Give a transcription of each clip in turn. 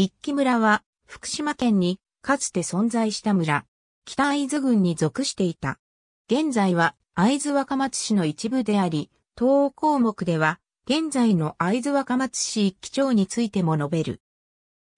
一木村は、福島県に、かつて存在した村、北会津郡に属していた。現在は、会津若松市の一部であり、東欧項目では、現在の会津若松市一木町についても述べる。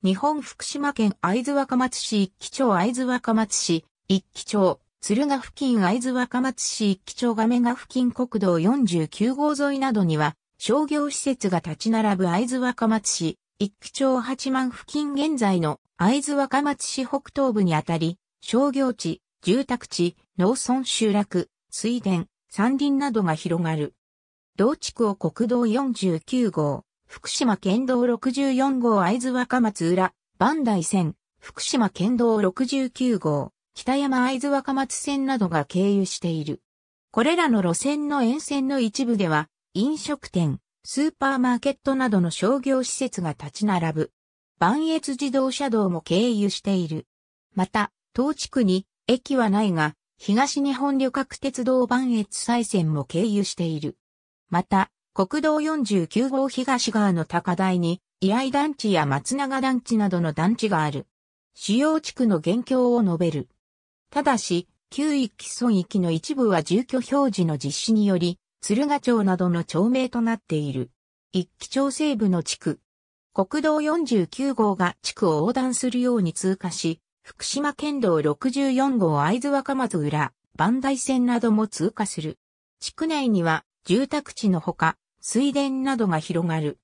日本福島県会津若松市一木町会津若松市、一木町、鶴ヶ付近会津若松市一木町亀ヶ付近国道49号沿いなどには、商業施設が立ち並ぶ会津若松市、一区町八幡付近現在の会津若松市北東部にあたり、商業地、住宅地、農村集落、水田、山林などが広がる。同地区を国道49号、福島県道64号会津若松浦、磐梯線、福島県道69号、北山会津若松線などが経由している。これらの路線の沿線の一部では、飲食店、スーパーマーケットなどの商業施設が立ち並ぶ。万越自動車道も経由している。また、当地区に駅はないが、東日本旅客鉄道万越再線も経由している。また、国道49号東側の高台に、居合団地や松永団地などの団地がある。主要地区の現況を述べる。ただし、旧一村存域の一部は住居表示の実施により、鶴ヶ町などの町名となっている。一気町西部の地区。国道49号が地区を横断するように通過し、福島県道64号会津若松浦、磐梯線なども通過する。地区内には住宅地のほか、水田などが広がる。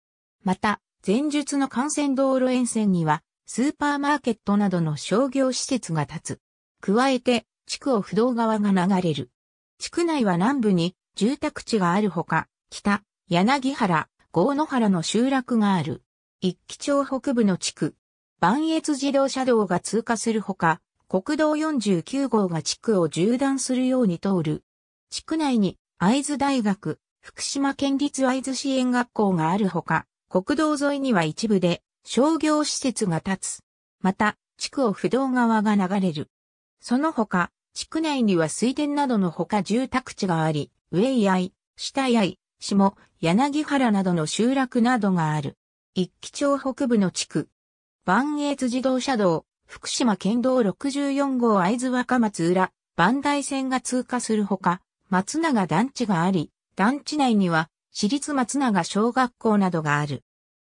また、前述の幹線道路沿線には、スーパーマーケットなどの商業施設が建つ。加えて、地区を不動川が流れる。地区内は南部に住宅地があるほか、北、柳原、郷野原の集落がある。一気町北部の地区。磐越自動車道が通過するほか、国道49号が地区を縦断するように通る。地区内に会津大学、福島県立会津支援学校があるほか、国道沿いには一部で商業施設が建つ。また、地区を不動川が流れる。その他、地区内には水田などのほか住宅地があり、上井愛、下井愛、下、柳原などの集落などがある。一基町北部の地区。万越自動車道、福島県道64号会津若松浦、磐台線が通過するほか、松永団地があり、団地内には、私立松永小学校などがある。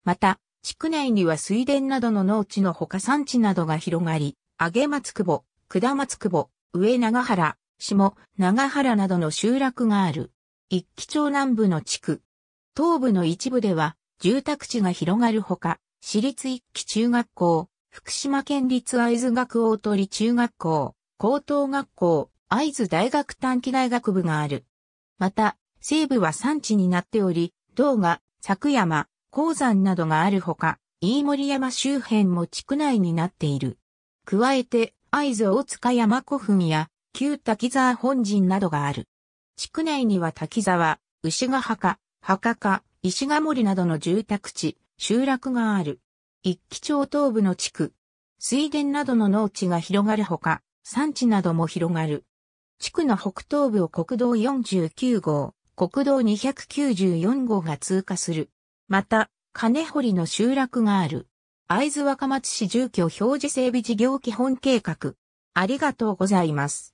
また、地区内には水田などの農地のほか産地などが広がり、上松久保、下松久保、上長原、下、長原などの集落がある。一基町南部の地区。東部の一部では、住宅地が広がるほか、私立一気中学校、福島県立会津学大鳥中学校、高等学校、会津大学短期大学部がある。また、西部は山地になっており、道が、昨山、鉱山などがあるほか、飯森山周辺も地区内になっている。加えて、会津大塚山古墳や旧滝沢本陣などがある。地区内には滝沢、牛ヶ墓、墓か、石ヶ森などの住宅地、集落がある。一基町東部の地区、水田などの農地が広がるほか、山地なども広がる。地区の北東部を国道49号、国道294号が通過する。また、金堀の集落がある。会津若松市住居表示整備事業基本計画。ありがとうございます。